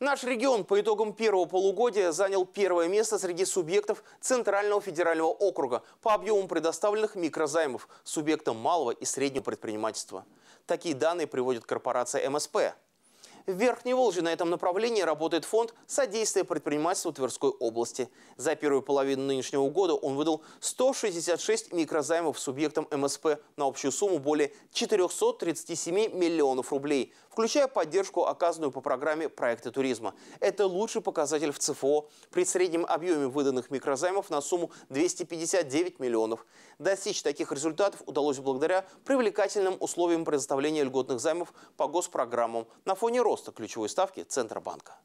Наш регион по итогам первого полугодия занял первое место среди субъектов Центрального федерального округа по объему предоставленных микрозаймов субъектам малого и среднего предпринимательства. Такие данные приводит корпорация МСП. В Верхней Волжье на этом направлении работает фонд содействия предпринимательству Тверской области. За первую половину нынешнего года он выдал 166 микрозаймов субъектам МСП на общую сумму более 437 миллионов рублей, включая поддержку, оказанную по программе «Проекты туризма». Это лучший показатель в ЦФО при среднем объеме выданных микрозаймов на сумму 259 миллионов. Достичь таких результатов удалось благодаря привлекательным условиям предоставления льготных займов по госпрограммам на фоне роста роста ключевой ставки Центробанка.